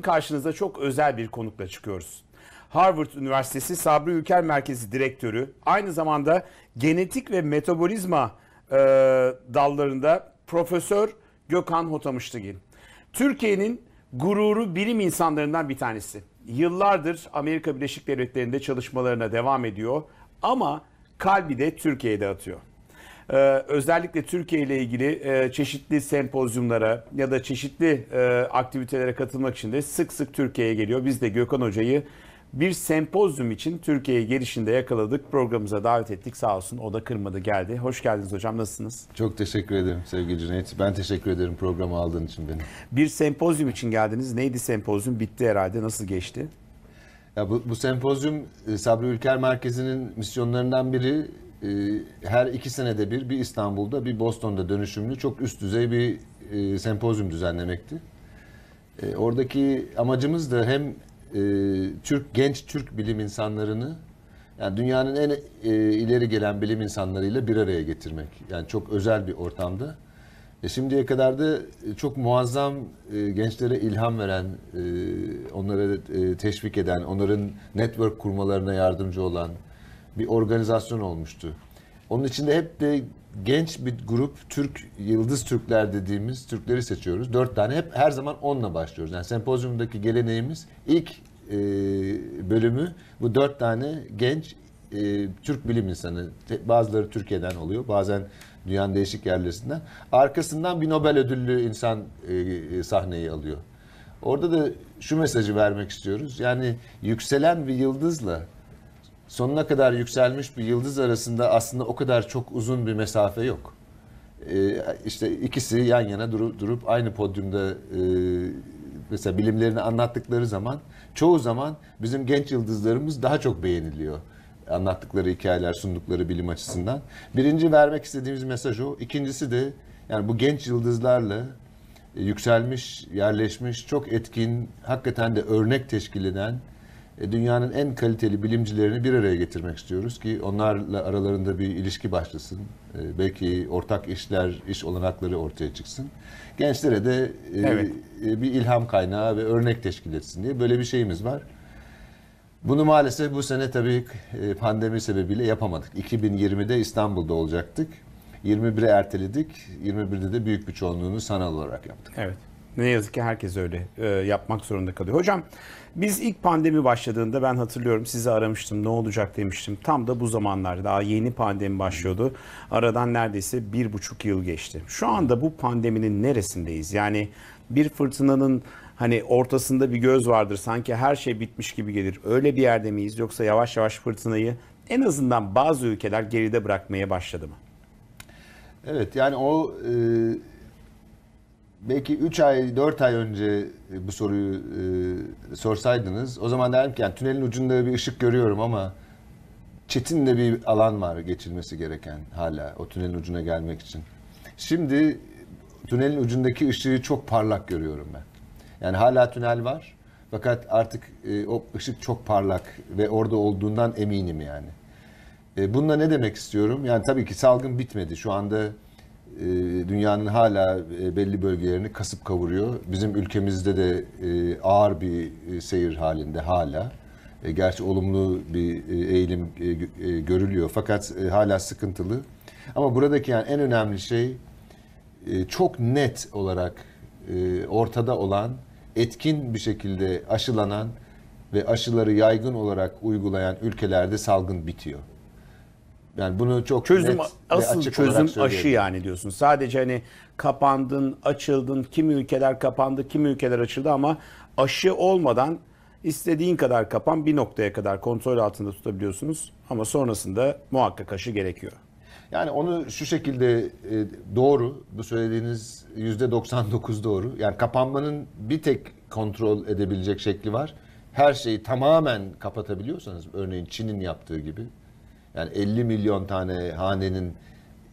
karşınıza çok özel bir konukla çıkıyoruz. Harvard Üniversitesi Sabri Ülker Merkezi Direktörü, aynı zamanda genetik ve metabolizma e, dallarında Profesör Gökhan Hotamışlıgil. Türkiye'nin gururu bilim insanlarından bir tanesi. Yıllardır Amerika Birleşik Devletleri'nde çalışmalarına devam ediyor ama kalbi de Türkiye'de atıyor e, özellikle Türkiye ile ilgili e, çeşitli sempozyumlara ya da çeşitli e, aktivitelere katılmak için de sık sık Türkiye'ye geliyor. Biz de Gökhan Hoca'yı bir sempozyum için Türkiye'ye gelişinde yakaladık. Programımıza davet ettik. Sağ olsun o da kırmadı geldi. Hoş geldiniz hocam. Nasılsınız? Çok teşekkür ederim sevgili Cüneyt. Ben teşekkür ederim programı aldığın için beni. Bir sempozyum için geldiniz. Neydi sempozyum? Bitti herhalde. Nasıl geçti? Ya bu, bu sempozyum e, Sabri Ülker Merkezi'nin misyonlarından biri ee, her iki senede bir bir İstanbul'da bir Boston'da dönüşümlü çok üst düzey bir e, sempozyum düzenlemekti. E, oradaki amacımız da hem e, Türk genç Türk bilim insanlarını yani dünyanın en e, ileri gelen bilim insanlarıyla bir araya getirmek. Yani çok özel bir ortamda. E şimdiye kadar da e, çok muazzam e, gençlere ilham veren, e, onlara e, teşvik eden, onların network kurmalarına yardımcı olan, bir organizasyon olmuştu. Onun içinde hep de genç bir grup Türk, Yıldız Türkler dediğimiz Türkleri seçiyoruz. Dört tane hep her zaman onunla başlıyoruz. Yani sempozyumdaki geleneğimiz ilk e, bölümü bu dört tane genç e, Türk bilim insanı. Bazıları Türkiye'den oluyor, bazen dünyanın değişik yerlerinden. Arkasından bir Nobel ödüllü insan e, e, sahneyi alıyor. Orada da şu mesajı vermek istiyoruz. Yani yükselen bir yıldızla sonuna kadar yükselmiş bir yıldız arasında aslında o kadar çok uzun bir mesafe yok. Ee, işte ikisi yan yana durup, durup aynı podyumda e, mesela bilimlerini anlattıkları zaman çoğu zaman bizim genç yıldızlarımız daha çok beğeniliyor anlattıkları hikayeler, sundukları bilim açısından. Birinci vermek istediğimiz mesaj o. İkincisi de yani bu genç yıldızlarla e, yükselmiş, yerleşmiş, çok etkin, hakikaten de örnek teşkil eden e, dünyanın en kaliteli bilimcilerini bir araya getirmek istiyoruz ki onlarla aralarında bir ilişki başlasın. E, belki ortak işler, iş olanakları ortaya çıksın. Gençlere de e, evet. bir ilham kaynağı ve örnek teşkil etsin diye böyle bir şeyimiz var. Bunu maalesef bu sene tabii pandemi sebebiyle yapamadık. 2020'de İstanbul'da olacaktık. 21'e erteledik. 21'de de büyük bir çoğunluğunu sanal olarak yaptık. Evet. Ne yazık ki herkes öyle e, yapmak zorunda kalıyor. Hocam biz ilk pandemi başladığında ben hatırlıyorum sizi aramıştım ne olacak demiştim. Tam da bu zamanlar daha yeni pandemi başlıyordu. Aradan neredeyse bir buçuk yıl geçti. Şu anda bu pandeminin neresindeyiz? Yani bir fırtınanın hani ortasında bir göz vardır sanki her şey bitmiş gibi gelir. Öyle bir yerde miyiz yoksa yavaş yavaş fırtınayı en azından bazı ülkeler geride bırakmaya başladı mı? Evet yani o... E belki 3 ay 4 ay önce bu soruyu e, sorsaydınız o zaman derim ki yani tünelin ucunda bir ışık görüyorum ama çetin de bir alan var geçilmesi gereken hala o tünelin ucuna gelmek için. Şimdi tünelin ucundaki ışığı çok parlak görüyorum ben. Yani hala tünel var fakat artık e, o ışık çok parlak ve orada olduğundan eminim yani. E, bununla ne demek istiyorum? Yani tabii ki salgın bitmedi. Şu anda e, dünyanın hala e, belli bölgelerini kasıp kavuruyor. Bizim ülkemizde de e, ağır bir seyir halinde hala. Gerçi olumlu bir eğilim görülüyor fakat hala sıkıntılı. Ama buradaki yani en önemli şey çok net olarak ortada olan, etkin bir şekilde aşılanan ve aşıları yaygın olarak uygulayan ülkelerde salgın bitiyor. Yani bunu çok çözüm net asıl açık çözüm aşı yani diyorsun. Sadece hani kapandın, açıldın, kimi ülkeler kapandı, kimi ülkeler açıldı ama aşı olmadan istediğin kadar kapan bir noktaya kadar kontrol altında tutabiliyorsunuz ama sonrasında muhakkak aşı gerekiyor. Yani onu şu şekilde e, doğru, bu söylediğiniz yüzde %99 doğru. Yani kapanmanın bir tek kontrol edebilecek şekli var. Her şeyi tamamen kapatabiliyorsanız, örneğin Çin'in yaptığı gibi yani 50 milyon tane hanenin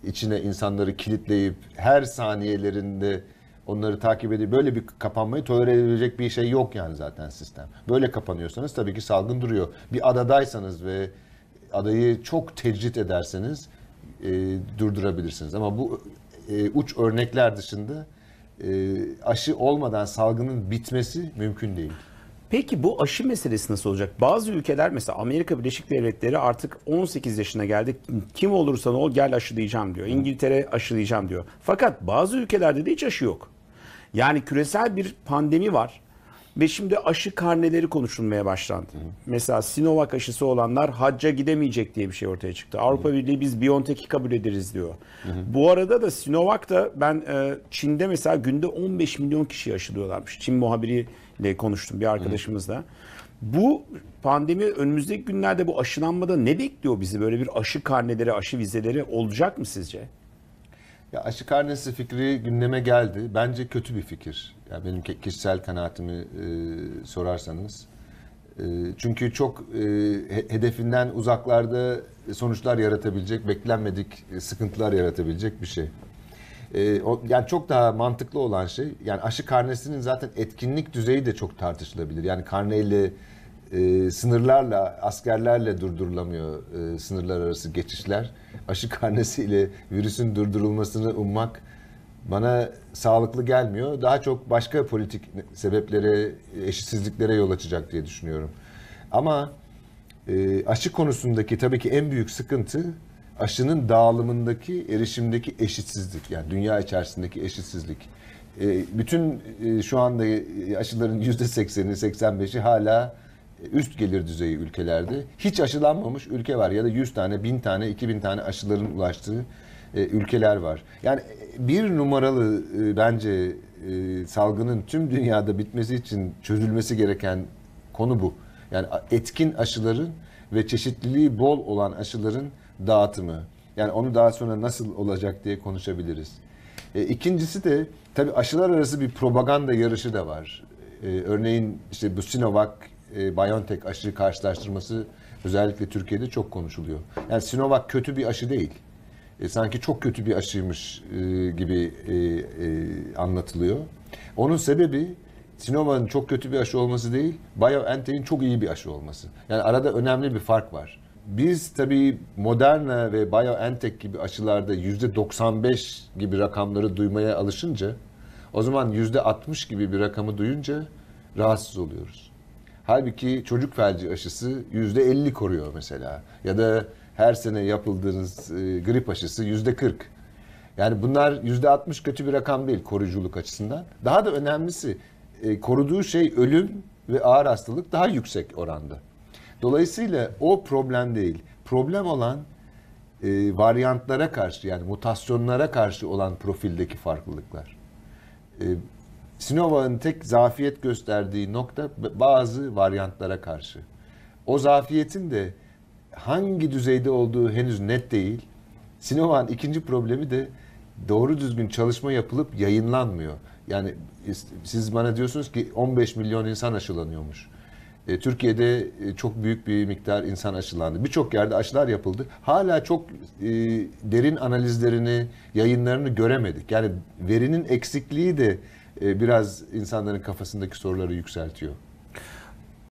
içine insanları kilitleyip her saniyelerinde onları takip edip böyle bir kapanmayı tolere edebilecek bir şey yok yani zaten sistem. Böyle kapanıyorsanız tabii ki salgın duruyor. Bir adadaysanız ve adayı çok tecrit ederseniz e, durdurabilirsiniz. Ama bu e, uç örnekler dışında e, aşı olmadan salgının bitmesi mümkün değil. Peki bu aşı meselesi nasıl olacak? Bazı ülkeler mesela Amerika Birleşik Devletleri artık 18 yaşına geldi. Kim olursan ol gel aşılayacağım diyor. İngiltere aşılayacağım diyor. Fakat bazı ülkelerde de hiç aşı yok. Yani küresel bir pandemi var. Ve şimdi aşı karneleri konuşulmaya başlandı. Hı. Mesela Sinovac aşısı olanlar hacca gidemeyecek diye bir şey ortaya çıktı. Avrupa Hı. Birliği biz Biontech'i kabul ederiz diyor. Hı. Bu arada da Sinovac da ben e, Çin'de mesela günde 15 milyon kişi aşılıyorlarmış. Çin muhabiri ile konuştum bir arkadaşımızla. Bu pandemi önümüzdeki günlerde bu aşılanmada ne bekliyor bizi? Böyle bir aşı karneleri, aşı vizeleri olacak mı sizce? Ya aşı karnesi fikri gündeme geldi. Bence kötü bir fikir. Ya benim kişisel kanaatimi e, sorarsanız. E, çünkü çok e, hedefinden uzaklarda sonuçlar yaratabilecek, beklenmedik e, sıkıntılar yaratabilecek bir şey. E, o, yani çok daha mantıklı olan şey yani aşı karnesinin zaten etkinlik düzeyi de çok tartışılabilir. Yani karneyle e, sınırlarla, askerlerle durdurulamıyor e, sınırlar arası geçişler. Aşı karnesiyle virüsün durdurulmasını ummak bana sağlıklı gelmiyor. Daha çok başka politik sebeplere, eşitsizliklere yol açacak diye düşünüyorum. Ama e, aşı konusundaki tabii ki en büyük sıkıntı aşının dağılımındaki erişimdeki eşitsizlik yani dünya içerisindeki eşitsizlik. E, bütün e, şu anda aşıların yüzde sekseni, seksen beşi hala üst gelir düzeyi ülkelerde. Hiç aşılanmamış ülke var ya da yüz tane, bin tane, iki bin tane aşıların ulaştığı e, ülkeler var. Yani bir numaralı bence salgının tüm dünyada bitmesi için çözülmesi gereken konu bu. Yani etkin aşıların ve çeşitliliği bol olan aşıların dağıtımı. Yani onu daha sonra nasıl olacak diye konuşabiliriz. E, ikincisi de tabii aşılar arası bir propaganda yarışı da var. E, örneğin işte bu Sinovac, e, BioNTech aşı karşılaştırması özellikle Türkiye'de çok konuşuluyor. Yani Sinovac kötü bir aşı değil. E, sanki çok kötü bir aşıymış e, gibi e, e, anlatılıyor. Onun sebebi Sinovac'ın çok kötü bir aşı olması değil, BioNTech'in çok iyi bir aşı olması. Yani arada önemli bir fark var. Biz tabii Moderna ve BioNTech gibi aşılarda %95 gibi rakamları duymaya alışınca o zaman %60 gibi bir rakamı duyunca rahatsız oluyoruz. Halbuki çocuk felci aşısı %50 koruyor mesela. Ya da her sene yapıldığınız e, grip aşısı %40. Yani bunlar %60 kötü bir rakam değil koruyuculuk açısından. Daha da önemlisi e, koruduğu şey ölüm ve ağır hastalık daha yüksek oranda. Dolayısıyla o problem değil. Problem olan e, varyantlara karşı yani mutasyonlara karşı olan profildeki farklılıklar. E, Sinova'nın tek zafiyet gösterdiği nokta bazı varyantlara karşı. O zafiyetin de hangi düzeyde olduğu henüz net değil. Sinova'nın ikinci problemi de doğru düzgün çalışma yapılıp yayınlanmıyor. Yani siz bana diyorsunuz ki 15 milyon insan aşılanıyormuş. E, Türkiye'de e, çok büyük bir miktar insan aşılandı. Birçok yerde aşılar yapıldı. Hala çok e, derin analizlerini, yayınlarını göremedik. Yani verinin eksikliği de biraz insanların kafasındaki soruları yükseltiyor.